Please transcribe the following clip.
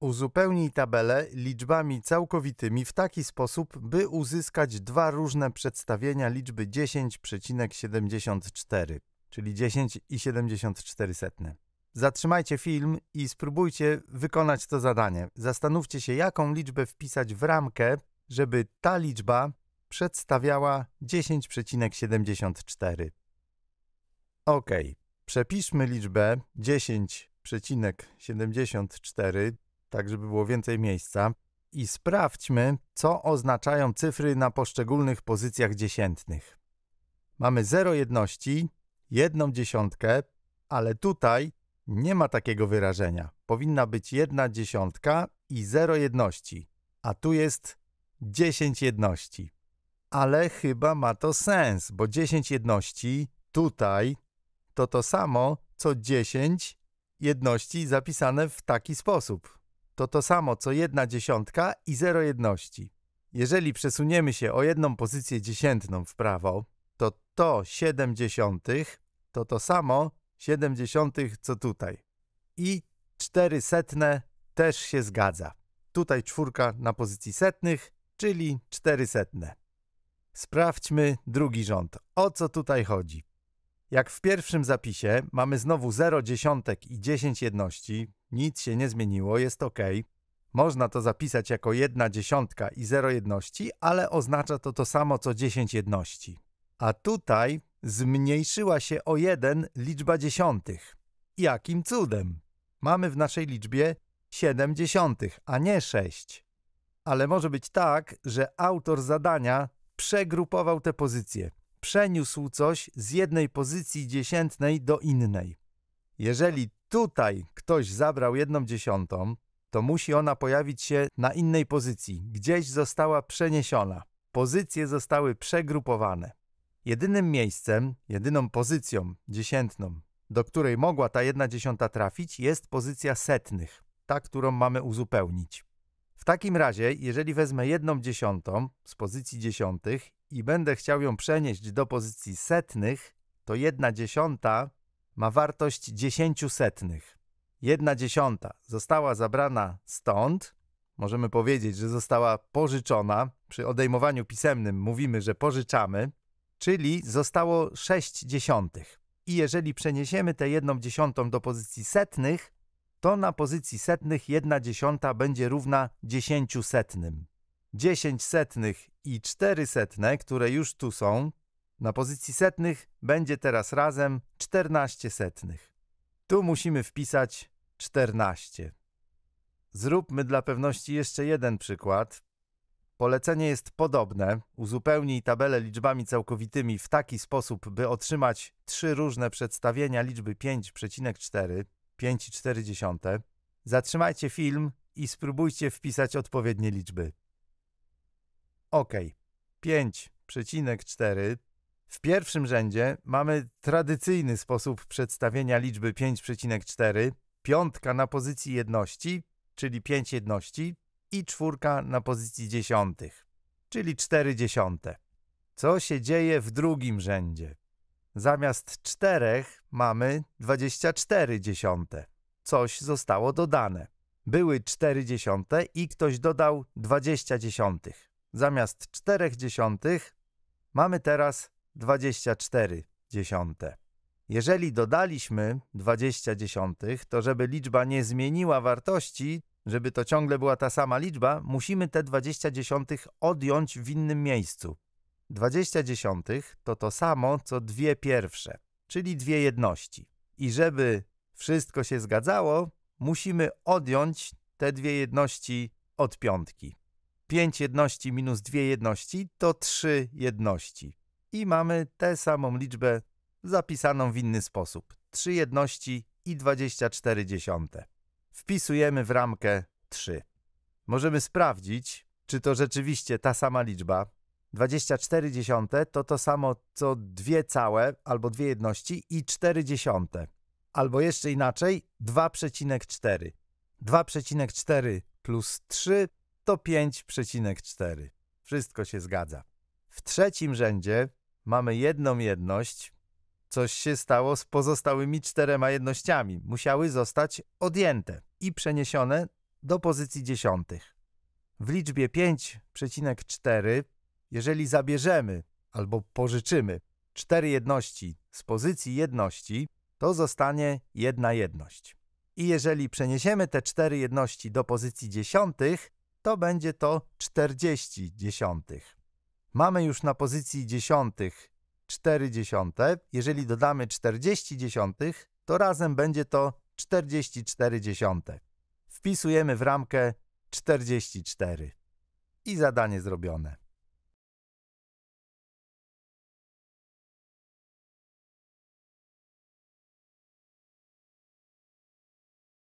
Uzupełnij tabelę liczbami całkowitymi w taki sposób, by uzyskać dwa różne przedstawienia liczby 10,74, czyli 10 i 74 setne. Zatrzymajcie film i spróbujcie wykonać to zadanie. Zastanówcie się, jaką liczbę wpisać w ramkę, żeby ta liczba przedstawiała 10,74. OK. Przepiszmy liczbę 10,74 tak żeby było więcej miejsca. I sprawdźmy, co oznaczają cyfry na poszczególnych pozycjach dziesiętnych. Mamy 0 jedności, jedną dziesiątkę, ale tutaj nie ma takiego wyrażenia. Powinna być jedna dziesiątka i 0 jedności, a tu jest 10 jedności. Ale chyba ma to sens, bo 10 jedności tutaj to to samo co 10 jedności zapisane w taki sposób to to samo co jedna dziesiątka i zero jedności. Jeżeli przesuniemy się o jedną pozycję dziesiętną w prawo, to to 70 to to samo 70 co tutaj. I 4 setne też się zgadza. Tutaj czwórka na pozycji setnych, czyli 4 setne. Sprawdźmy drugi rząd. O co tutaj chodzi? Jak w pierwszym zapisie mamy znowu 0 dziesiątek i 10 jedności, nic się nie zmieniło, jest ok. Można to zapisać jako 1 dziesiątka i 0 jedności, ale oznacza to to samo co 10 jedności. A tutaj zmniejszyła się o 1 liczba dziesiątych. Jakim cudem? Mamy w naszej liczbie 7 dziesiątych, a nie 6. Ale może być tak, że autor zadania przegrupował te pozycje przeniósł coś z jednej pozycji dziesiętnej do innej. Jeżeli tutaj ktoś zabrał jedną dziesiątą, to musi ona pojawić się na innej pozycji, gdzieś została przeniesiona. Pozycje zostały przegrupowane. Jedynym miejscem, jedyną pozycją dziesiętną, do której mogła ta jedna dziesiąta trafić, jest pozycja setnych, ta, którą mamy uzupełnić. W takim razie, jeżeli wezmę jedną dziesiątą z pozycji dziesiątych i będę chciał ją przenieść do pozycji setnych, to jedna dziesiąta ma wartość dziesięciu setnych. Jedna dziesiąta została zabrana stąd, możemy powiedzieć, że została pożyczona. Przy odejmowaniu pisemnym mówimy, że pożyczamy, czyli zostało sześć dziesiątych. I jeżeli przeniesiemy tę jedną dziesiątą do pozycji setnych, to na pozycji setnych jedna dziesiąta będzie równa dziesięciu setnym. 10 setnych i 4 setne, które już tu są, na pozycji setnych będzie teraz razem 14 setnych. Tu musimy wpisać 14. Zróbmy dla pewności jeszcze jeden przykład. Polecenie jest podobne. Uzupełnij tabelę liczbami całkowitymi w taki sposób, by otrzymać trzy różne przedstawienia liczby 5,4, 5,4. Zatrzymajcie film i spróbujcie wpisać odpowiednie liczby. OK. 5,4. W pierwszym rzędzie mamy tradycyjny sposób przedstawienia liczby 5,4, piątka na pozycji jedności, czyli 5 jedności i czwórka na pozycji dziesiątych, czyli 4 dziesiąte. Co się dzieje w drugim rzędzie? Zamiast czterech mamy 24 dziesiąte. Coś zostało dodane. Były 4 dziesiąte i ktoś dodał 20 dziesiątych. Zamiast czterech dziesiątych mamy teraz 24 dziesiąte. Jeżeli dodaliśmy 20 dziesiątych, to żeby liczba nie zmieniła wartości, żeby to ciągle była ta sama liczba, musimy te 20 dziesiątych odjąć w innym miejscu. 20 dziesiątych to to samo co dwie pierwsze, czyli dwie jedności. I żeby wszystko się zgadzało, musimy odjąć te dwie jedności od piątki. 5 jedności minus 2 jedności to 3 jedności. I mamy tę samą liczbę zapisaną w inny sposób. 3 jedności i 24 dziesiąte. Wpisujemy w ramkę 3. Możemy sprawdzić, czy to rzeczywiście ta sama liczba. 24 dziesiąte to to samo co 2 całe albo 2 jedności i 4 dziesiąte. Albo jeszcze inaczej 2,4. 2,4 plus 3 105,4. Wszystko się zgadza. W trzecim rzędzie mamy jedną jedność. Coś się stało z pozostałymi czterema jednościami. Musiały zostać odjęte i przeniesione do pozycji dziesiątych. W liczbie 5,4, jeżeli zabierzemy albo pożyczymy cztery jedności z pozycji jedności, to zostanie jedna jedność. I jeżeli przeniesiemy te cztery jedności do pozycji dziesiątych, to będzie to 40 dziesiątych. Mamy już na pozycji dziesiątych 4 dziesiąte. Jeżeli dodamy 40 dziesiątych, to razem będzie to 44 dziesiąte. Wpisujemy w ramkę 44 i zadanie zrobione.